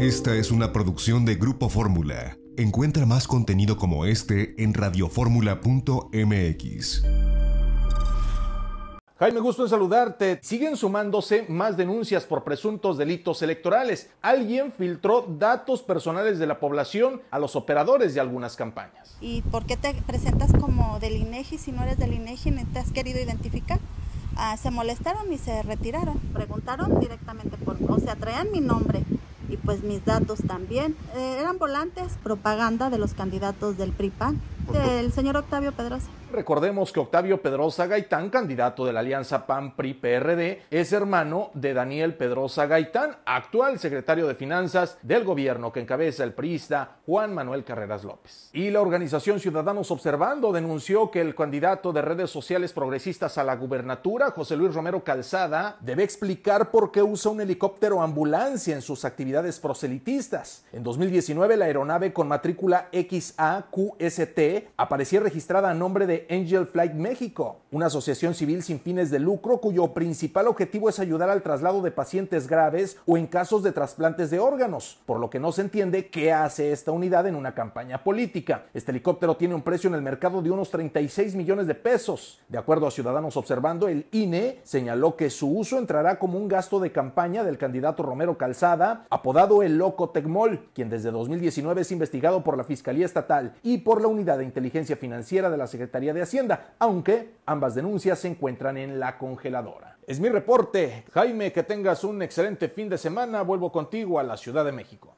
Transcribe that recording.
Esta es una producción de Grupo Fórmula. Encuentra más contenido como este en radioformula.mx. Jaime, gusto en saludarte. Siguen sumándose más denuncias por presuntos delitos electorales. Alguien filtró datos personales de la población a los operadores de algunas campañas. ¿Y por qué te presentas como del INEGI si no eres del INEGI te has querido identificar? Ah, se molestaron y se retiraron. Preguntaron directamente por, o sea, traían mi nombre pues mis datos también. Eh, eran volantes propaganda de los candidatos del PRIPAN, del señor Octavio Pedrosa. Recordemos que Octavio Pedroza Gaitán, candidato de la alianza PAN-PRI-PRD, es hermano de Daniel Pedroza Gaitán, actual secretario de Finanzas del gobierno que encabeza el priista Juan Manuel Carreras López. Y la organización Ciudadanos Observando denunció que el candidato de redes sociales progresistas a la gubernatura, José Luis Romero Calzada, debe explicar por qué usa un helicóptero ambulancia en sus actividades proselitistas. En 2019, la aeronave con matrícula XAQST aparecía registrada a nombre de Angel Flight México, una asociación civil sin fines de lucro cuyo principal objetivo es ayudar al traslado de pacientes graves o en casos de trasplantes de órganos, por lo que no se entiende qué hace esta unidad en una campaña política. Este helicóptero tiene un precio en el mercado de unos 36 millones de pesos. De acuerdo a Ciudadanos Observando, el INE señaló que su uso entrará como un gasto de campaña del candidato Romero Calzada, apodado el Loco Tecmol, quien desde 2019 es investigado por la Fiscalía Estatal y por la Unidad de Inteligencia Financiera de la Secretaría de Hacienda, aunque ambas denuncias se encuentran en la congeladora. Es mi reporte. Jaime, que tengas un excelente fin de semana. Vuelvo contigo a la Ciudad de México.